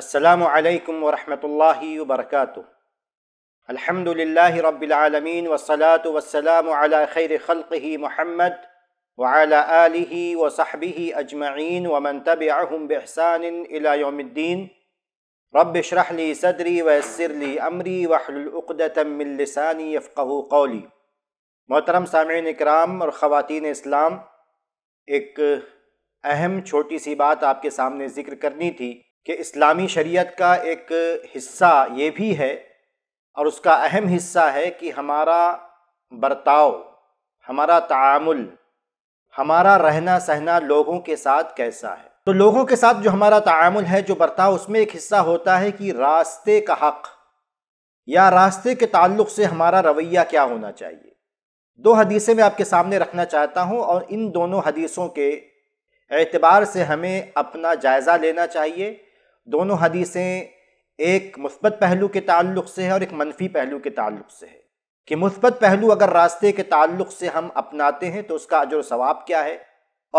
अस्सलाम वालेकुम वरहमतुल्लाहि वबरकातुहू अल्हम्दुलिल्लाहि रब्बिल आलमीन वस्सलातु वस्सलाम अला खैर खल्क़िही मुहम्मद व अला आलिही व सहबिही अजमईन व मन तबिअहुम बिहसान इला यौमिद्दीन रब इशरह ली सदरी वयस्सिर ली अमरी वहलुल उक़दतम मिन लिसानी यफ़क़हू कौली मोहतरम सामीन इकराम और ख़वातीन इस्लाम एक अहम छोटी सी बात आपके सामने ज़िक्र करनी थी कि इस्लामी शरीयत का एक हिस्सा ये भी है और उसका अहम हिस्सा है कि हमारा बर्ताव हमारा तामुल हमारा रहना सहना लोगों के साथ कैसा है तो लोगों के साथ जो हमारा तामुल है जो बर्ताव उसमें एक हिस्सा होता है कि रास्ते का हक या रास्ते के ताल्लुक से हमारा रवैया क्या होना चाहिए दो हदीसें मैं आपके सामने रखना चाहता हूँ और इन दोनों हदीसों के एतबार से हमें अपना जायज़ा लेना चाहिए दोनों हदीसें एक मुस्बत पहलू के ताल्लुक से है और एक मनफी पहलू के ताल्लुक से है कि मुस्बत पहलू अगर रास्ते के ताल्लुक से हम अपनाते हैं तो उसका अजर सवाब क्या है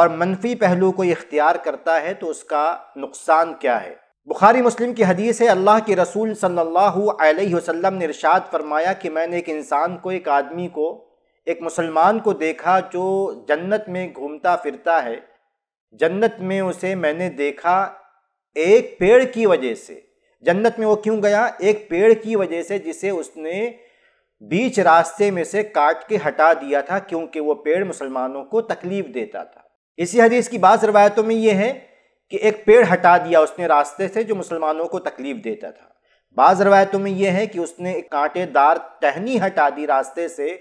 और मनफी पहलू को इख्तियार करता है तो उसका नुकसान क्या है बुखारी मुस्लिम की हदीस है अल्लाह के रसूल सल्लल्लाहु अलैहि वसल्लम ने इरशाद फरमाया कि मैंने एक इंसान को एक आदमी को एक मुसलमान को देखा जो जन्नत में घूमता फिरता है जन्नत में उसे मैंने देखा एक पेड़ की वजह से जन्नत में वो क्यों गया एक पेड़ की वजह से जिसे उसने बीच रास्ते में से काट के हटा दिया था क्योंकि वो पेड़ मुसलमानों को तकलीफ देता था इसी हदीस की बात रवायतों में ये है कि एक पेड़ हटा दिया उसने रास्ते से जो मुसलमानों को तकलीफ देता था बाज़ रवायतों में यह है कि उसने एक कांटेदार टहनी हटा दी रास्ते से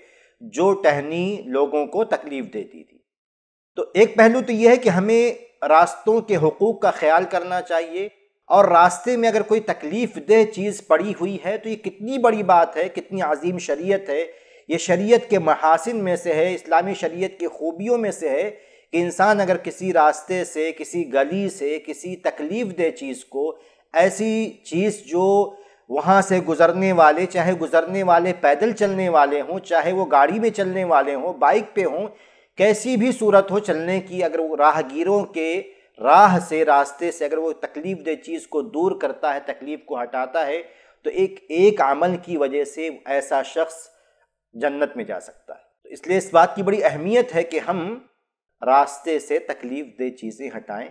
जो टहनी लोगों को तकलीफ देती थी तो एक पहलू तो यह है कि हमें रास्तों के हकूक़ का ख्याल करना चाहिए और रास्ते में अगर कोई तकलीफ़ दह चीज़ पड़ी हुई है तो ये कितनी बड़ी बात है कितनी अजीम शरीयत है ये शरीयत के महासिन में से है इस्लामी शरीयत की खूबियों में से है कि इंसान अगर किसी रास्ते से किसी गली से किसी तकलीफ़ दे चीज़ को ऐसी चीज़ जो वहाँ से गुज़रने वाले चाहे गुज़रने वाले पैदल चलने वाले हों चाहे वो गाड़ी में चलने वाले हों बाइक पे हों कैसी भी सूरत हो चलने की अगर वो राहगीरों के राह से रास्ते से अगर वो तकलीफ दे चीज़ को दूर करता है तकलीफ को हटाता है तो एक एक अमल की वजह से ऐसा शख्स जन्नत में जा सकता है तो इसलिए इस बात की बड़ी अहमियत है कि हम रास्ते से तकलीफ दे चीज़ें हटाएं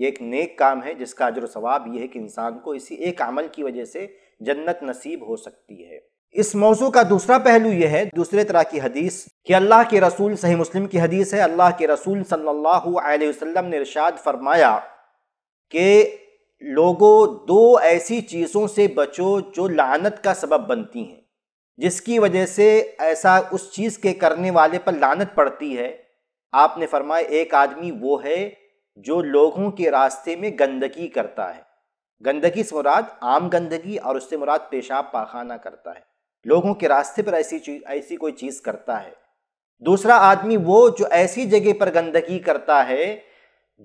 ये एक नेक काम है जिसका अजर सवाब यह है कि इंसान को इसी एक अमल की वजह से जन्नत नसीब हो सकती है इस मौजू का दूसरा पहलू यह है दूसरे तरह की हदीस कि अल्लाह के रसूल सही मुस्लिम की हदीस है अल्लाह के रसूल सल्लल्लाहु अलैहि वसल्लम ने इरशाद फरमाया कि लोगों दो ऐसी चीज़ों से बचो जो लानत का सबब बनती हैं जिसकी वजह से ऐसा उस चीज़ के करने वाले पर लानत पड़ती है आपने फरमाया एक आदमी वो है जो लोगों के रास्ते में गंदगी करता है गंदगी से मुराद आम गंदगी और उससे मुराद पेशाब पाखाना करता है लोगों के रास्ते पर ऐसी चीज ऐसी कोई चीज़ करता है दूसरा आदमी वो जो ऐसी जगह पर गंदगी करता है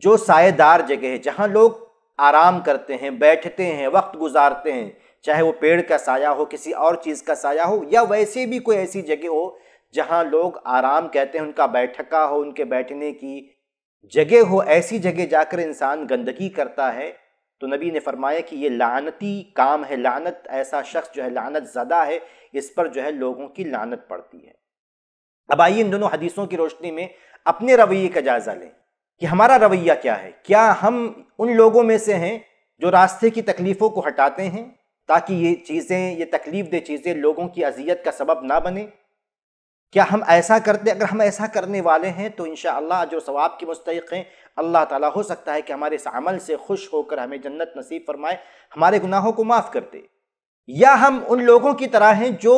जो सायेदार जगह है जहाँ लोग आराम करते हैं बैठते हैं वक्त गुजारते हैं चाहे वो पेड़ का साया हो किसी और चीज़ का साया हो या वैसे भी कोई ऐसी जगह हो जहाँ लोग आराम कहते हैं उनका बैठका हो उनके बैठने की जगह हो ऐसी जगह जाकर इंसान गंदगी करता है तो नबी ने फरमाया कि ये लानती काम है लानत ऐसा शख्स जो है लानत ज़दा है इस पर जो है लोगों की लानत पड़ती है अब आइए इन दोनों हदीसों की रोशनी में अपने रवैये का जायज़ा लें कि हमारा रवैया क्या है क्या हम उन लोगों में से हैं जो रास्ते की तकलीफ़ों को हटाते हैं ताकि ये चीज़ें ये तकलीफ दे चीज़ें लोगों की अजियत का सबब ना बने क्या हम ऐसा करते अगर हम ऐसा करने वाले हैं तो इन जो सवाब के मुस्तक हैं अल्लाह ताला हो सकता है कि हमारे इस अमल से खुश होकर हमें जन्नत नसीब फरमाए हमारे गुनाहों को माफ़ करते या हम उन लोगों की तरह हैं जो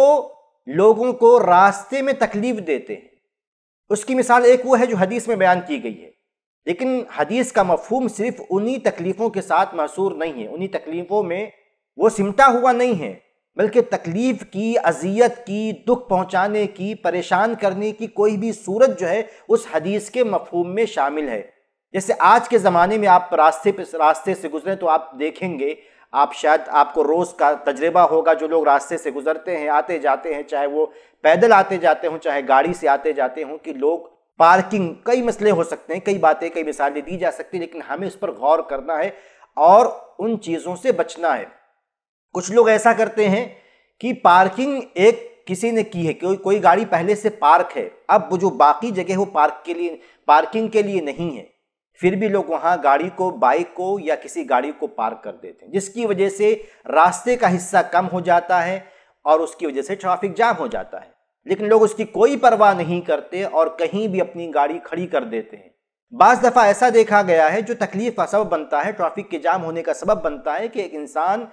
लोगों को रास्ते में तकलीफ देते हैं उसकी मिसाल एक वो है जो हदीस में बयान की गई है लेकिन हदीस का मफहूम सिर्फ उन्हीं तकलीफ़ों के साथ मसूर नहीं है उन्हीं तकलीफ़ों में वो सिमटा हुआ नहीं है बल्कि तकलीफ़ की अजियत की दुख पहुंचाने की परेशान करने की कोई भी सूरत जो है उस हदीस के मफहूम में शामिल है जैसे आज के ज़माने में आप रास्ते पे रास्ते से गुजरें तो आप देखेंगे आप शायद आपको रोज़ का तजर्बा होगा जो लोग रास्ते से गुजरते हैं आते जाते हैं चाहे वो पैदल आते जाते हों चाहे गाड़ी से आते जाते हों कि लोग पार्किंग कई मसले हो सकते हैं कई बातें कई मिसालें दी जा सकती हैं लेकिन हमें उस पर गौर करना है और उन चीज़ों से बचना है कुछ लोग ऐसा करते हैं कि पार्किंग एक किसी ने की है कोई कोई गाड़ी पहले से पार्क है अब वो जो बाकी जगह वो पार्क के लिए पार्किंग के लिए नहीं है फिर भी लोग वहाँ गाड़ी को बाइक को या किसी गाड़ी को पार्क कर देते हैं जिसकी वजह से रास्ते का हिस्सा कम हो जाता है और उसकी वजह से ट्रैफिक जाम हो जाता है लेकिन लोग उसकी कोई परवाह नहीं करते और कहीं भी अपनी गाड़ी खड़ी कर देते हैं बाज़ दफ़ा ऐसा देखा गया है जो तकलीफ का सबब बनता है ट्रैफिक के जाम होने का सबब बनता है कि एक इंसान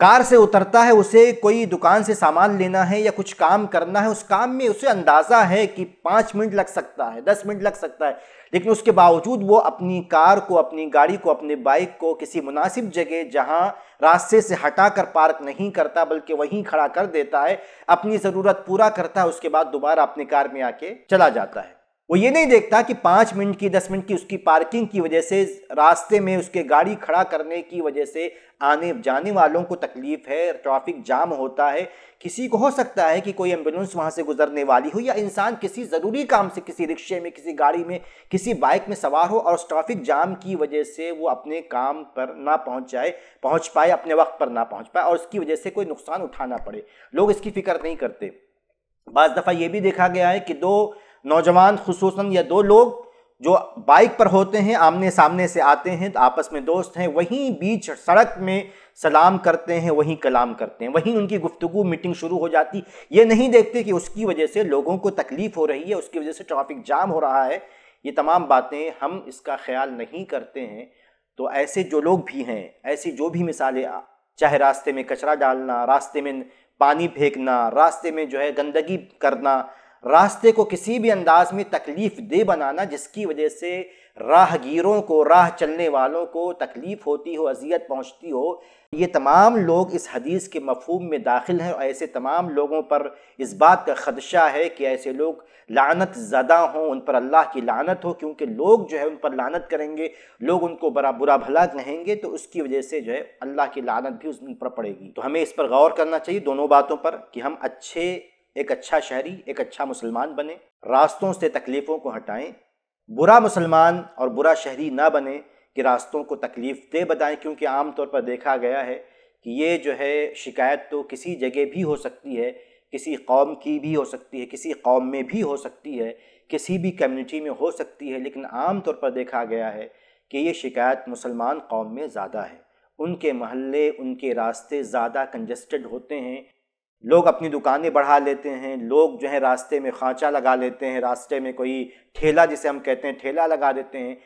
कार से उतरता है उसे कोई दुकान से सामान लेना है या कुछ काम करना है उस काम में उसे अंदाज़ा है कि पाँच मिनट लग सकता है दस मिनट लग सकता है लेकिन उसके बावजूद वो अपनी कार को अपनी गाड़ी को अपने बाइक को किसी मुनासिब जगह जहां रास्ते से हटा कर पार्क नहीं करता बल्कि वहीं खड़ा कर देता है अपनी ज़रूरत पूरा करता है उसके बाद दोबारा अपनी कार में आके चला जाता है वो ये नहीं देखता कि पाँच मिनट की दस मिनट की उसकी पार्किंग की वजह से रास्ते में उसके गाड़ी खड़ा करने की वजह से आने जाने वालों को तकलीफ़ है ट्रैफिक जाम होता है किसी को हो सकता है कि कोई एम्बुलेंस वहाँ से गुजरने वाली हो या इंसान किसी ज़रूरी काम से किसी रिक्शे में किसी गाड़ी में किसी बाइक में सवार हो और उस ट्रैफिक जाम की वजह से वो अपने काम पर ना पहुँच जाए पहुँच पाए अपने वक्त पर ना पहुँच पाए और उसकी वजह से कोई नुकसान उठाना पड़े लोग इसकी फ़िक्र नहीं करते बज़ दफ़ा ये भी देखा गया है कि दो नौजवान खसूस या दो लोग जो बाइक पर होते हैं आमने सामने से आते हैं तो आपस में दोस्त हैं वहीं बीच सड़क में सलाम करते हैं वहीं कलाम करते हैं वहीं उनकी गुफ्तु मीटिंग शुरू हो जाती ये नहीं देखते कि उसकी वजह से लोगों को तकलीफ़ हो रही है उसकी वजह से ट्रैफिक जाम हो रहा है ये तमाम बातें हम इसका ख्याल नहीं करते हैं तो ऐसे जो लोग भी हैं ऐसी जो भी मिसालें चाहे रास्ते में कचरा डालना रास्ते में पानी फेंकना रास्ते में जो है गंदगी करना रास्ते को किसी भी अंदाज में तकलीफ दे बनाना जिसकी वजह से राहगीरों को राह चलने वालों को तकलीफ होती हो अजियत पहुंचती हो ये तमाम लोग इस हदीस के मफहम में दाखिल हैं और ऐसे तमाम लोगों पर इस बात का खदशा है कि ऐसे लोग लानत ज़दा हों उन पर अल्लाह की लानत हो क्योंकि लोग जो है उन पर लानत करेंगे लोग उनको बरा बुरा भला कहेंगे तो उसकी वजह से जो है अल्लाह की लानत भी उन पर पड़ेगी तो हमें इस पर गौर करना चाहिए दोनों बातों पर कि हम अच्छे एक अच्छा शहरी एक अच्छा मुसलमान बने रास्तों से तकलीफ़ों को हटाएं बुरा मुसलमान और बुरा शहरी ना बने कि रास्तों को तकलीफ दे बताएं क्योंकि आम तौर पर देखा गया है कि ये जो है शिकायत तो किसी जगह भी हो सकती है किसी कौम की भी हो सकती है किसी कौम में भी हो सकती है किसी भी कम्युनिटी में हो सकती है लेकिन आम तौर पर देखा गया है कि ये शिकायत मुसलमान कौम में ज़्यादा है उनके महल्ले उनके रास्ते ज़्यादा कंजस्टेड होते हैं लोग अपनी दुकानें बढ़ा लेते हैं लोग जो है रास्ते में खांचा लगा लेते हैं रास्ते में कोई ठेला जिसे हम कहते हैं ठेला लगा देते हैं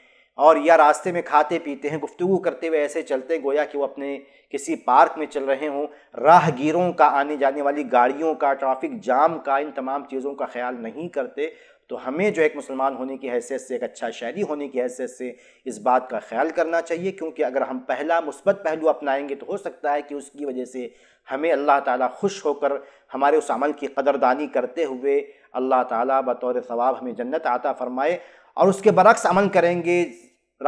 और या रास्ते में खाते पीते हैं गुफ्तु करते हुए ऐसे चलते गोया कि वो अपने किसी पार्क में चल रहे हों राहगीरों का आने जाने वाली गाड़ियों का ट्रैफिक जाम का इन तमाम चीज़ों का ख्याल नहीं करते तो हमें जो एक मुसलमान होने की हैसियत से एक अच्छा शहरी होने की हैसियत से इस बात का ख्याल करना चाहिए क्योंकि अगर हम पहला मुस्बत पहलू अपनाएंगे तो हो सकता है कि उसकी वजह से हमें अल्लाह ताला खुश होकर हमारे उस अमल की कदरदानी करते हुए अल्लाह ताला बतौर सवाब हमें जन्नत आता फ़रमाए और उसके बरक्स अमल करेंगे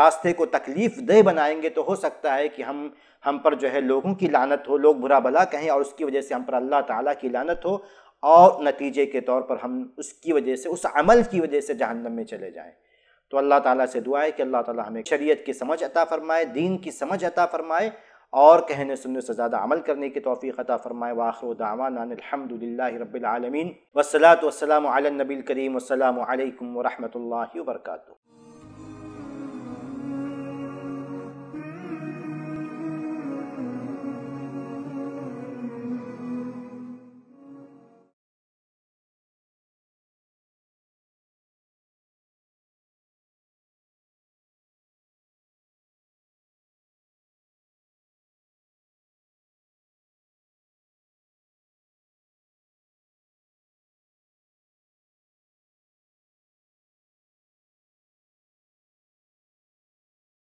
रास्ते को तकलीफ़ दह बनाएंगे तो हो सकता है कि हम हम पर जो है लोगों की लानत हो लोग बुरा भला कहें और उसकी वजह से हम पर अल्लाह ताला की लानत हो और नतीजे के तौर पर हम उसकी वजह से उस अमल की वजह से जहन्नम में चले जाएँ तो अल्लाह ताला से दुआ है कि अल्लाह ताला हमें शरीयत की समझ अता फ़रमाए दीन की समझ अता फ़रमाए और कहने सुनने से ज़्यादा अमल करने की तोफ़ी अता फ़रमाए वाखर दावानल्हमदिल्ला रबालमीन वसलात वसलम नबील करीम अल्लाम वरहमल वर्का